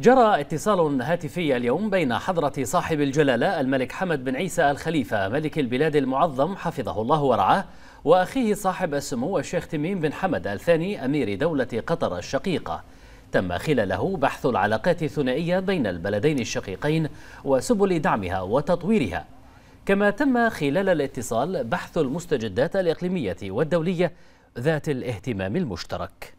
جرى اتصال هاتفي اليوم بين حضرة صاحب الجلالة الملك حمد بن عيسى الخليفة ملك البلاد المعظم حفظه الله ورعاه وأخيه صاحب السمو الشيخ تميم بن حمد الثاني أمير دولة قطر الشقيقة تم خلاله بحث العلاقات الثنائية بين البلدين الشقيقين وسبل دعمها وتطويرها كما تم خلال الاتصال بحث المستجدات الإقليمية والدولية ذات الاهتمام المشترك